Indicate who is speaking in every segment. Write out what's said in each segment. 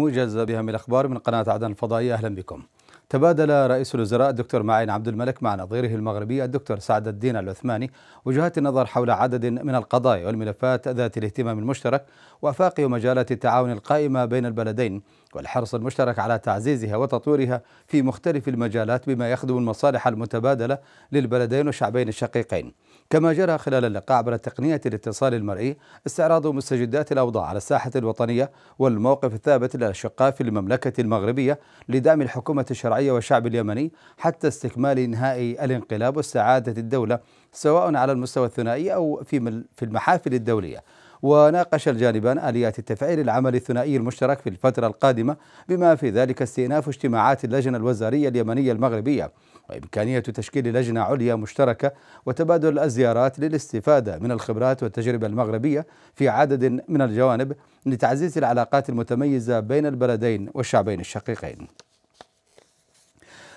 Speaker 1: موجز بها من الأخبار من قناة عدن الفضائية أهلا بكم تبادل رئيس الوزراء الدكتور معين عبد الملك مع نظيره المغربي الدكتور سعد الدين العثماني وجهات النظر حول عدد من القضايا والملفات ذات الاهتمام المشترك وافاق مجالات التعاون القائمه بين البلدين والحرص المشترك على تعزيزها وتطويرها في مختلف المجالات بما يخدم المصالح المتبادله للبلدين والشعبين الشقيقين. كما جرى خلال اللقاء عبر تقنية الاتصال المرئي استعراض مستجدات الأوضاع على الساحة الوطنية والموقف الثابت للأشقاء في المملكة المغربية لدعم الحكومة الشرعية والشعب اليمني حتى استكمال إنهاء الانقلاب واستعادة الدولة سواء على المستوى الثنائي أو في المحافل الدولية وناقش الجانبان آليات التفعيل العمل الثنائي المشترك في الفترة القادمة بما في ذلك استئناف اجتماعات اللجنة الوزارية اليمنية المغربية وإمكانية تشكيل لجنة عليا مشتركة وتبادل الزيارات للاستفادة من الخبرات والتجربة المغربية في عدد من الجوانب لتعزيز العلاقات المتميزة بين البلدين والشعبين الشقيقين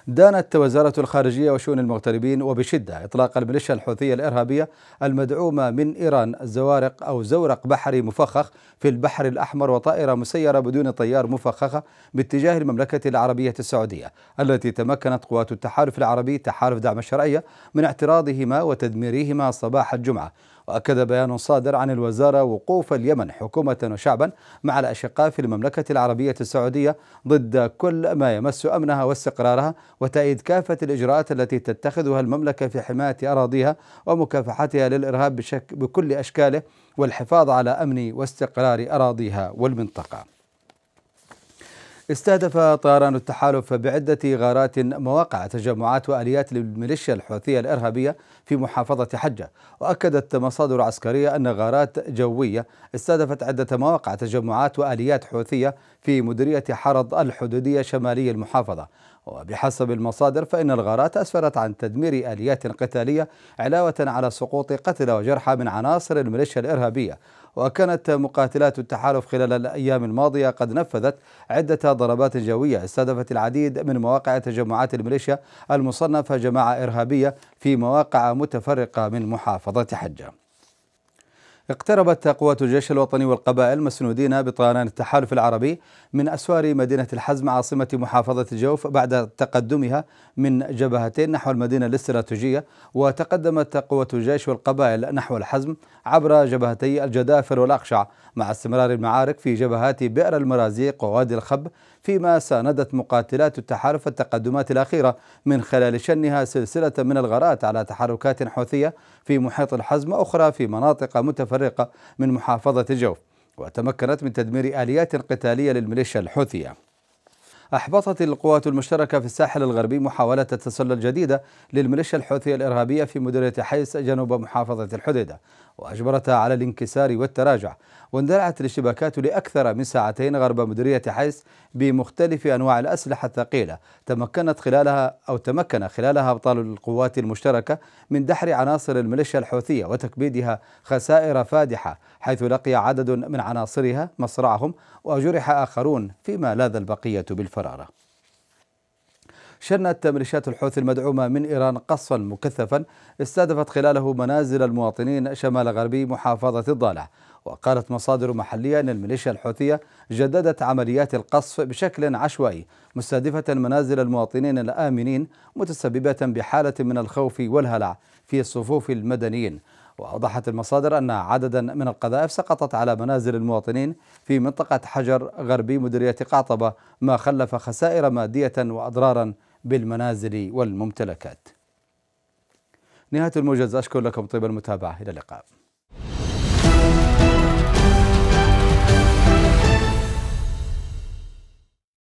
Speaker 1: دانت وزارة الخارجية وشؤون المغتربين وبشدة إطلاق الميليشيا الحوثية الإرهابية المدعومة من إيران زوارق أو زورق بحري مفخخ في البحر الأحمر وطائرة مسيرة بدون طيار مفخخة باتجاه المملكة العربية السعودية التي تمكنت قوات التحالف العربي تحالف دعم الشرعية من اعتراضهما وتدميرهما صباح الجمعة وأكد بيان صادر عن الوزارة وقوف اليمن حكومة وشعبا مع الأشقاء في المملكة العربية السعودية ضد كل ما يمس أمنها واستقرارها وتأييد كافة الإجراءات التي تتخذها المملكة في حماية أراضيها ومكافحتها للإرهاب بشك بكل أشكاله والحفاظ على أمن واستقرار أراضيها والمنطقة استهدف طيران التحالف بعدة غارات مواقع تجمعات وآليات للميليشيا الحوثية الإرهابية في محافظة حجة وأكدت مصادر عسكرية أن غارات جوية استهدفت عدة مواقع تجمعات وآليات حوثية في مديرية حرض الحدودية شمالي المحافظة وبحسب المصادر فإن الغارات أسفرت عن تدمير آليات قتالية علاوة على سقوط قتلى وجرحى من عناصر الميليشيا الإرهابية وكانت مقاتلات التحالف خلال الأيام الماضية قد نفذت عدة ضربات جوية استهدفت العديد من مواقع تجمعات الميليشيا المصنفة جماعة إرهابية في مواقع متفرقة من محافظة حجة اقتربت قوات الجيش الوطني والقبائل مسنودين بطيران التحالف العربي من أسوار مدينة الحزم عاصمة محافظة الجوف بعد تقدمها من جبهتين نحو المدينة الاستراتيجية وتقدمت قوات الجيش والقبائل نحو الحزم عبر جبهتي الجدافر والأقشع مع استمرار المعارك في جبهات بئر المرازيق ووادي الخب فيما ساندت مقاتلات التحالف التقدمات الأخيرة من خلال شنها سلسلة من الغارات على تحركات حوثية في محيط الحزم أخرى في مناطق متفرقة متفرقة من محافظة جوف وتمكنت من تدمير آليات قتالية للميليشيا الحوثية أحبطت القوات المشتركة في الساحل الغربي محاولة التسلل الجديدة للميليشيا الحوثية الإرهابية في مديرية حيس جنوب محافظة الحديدة وأجبرتها على الانكسار والتراجع واندلعت الاشتباكات لأكثر من ساعتين غرب مديرية حيس بمختلف أنواع الأسلحة الثقيلة تمكنت خلالها أو تمكن خلالها أبطال القوات المشتركة من دحر عناصر الميليشيا الحوثية وتكبيدها خسائر فادحة حيث لقي عدد من عناصرها مصرعهم وجرح آخرون فيما لاذ البقية بالفرارة شنت ميليشيات الحوثي المدعومة من إيران قصفا مكثفا استهدفت خلاله منازل المواطنين شمال غربي محافظة الضالع وقالت مصادر محلية أن الميليشيا الحوثية جددت عمليات القصف بشكل عشوائي مستهدفة منازل المواطنين الآمنين متسببة بحالة من الخوف والهلع في صفوف المدنيين وأوضحت المصادر أن عددا من القذائف سقطت على منازل المواطنين في منطقة حجر غربي مديرية قعطبة ما خلف خسائر مادية وأضرارا بالمنازل والممتلكات نهاية الموجز أشكر لكم طيب المتابعة إلى اللقاء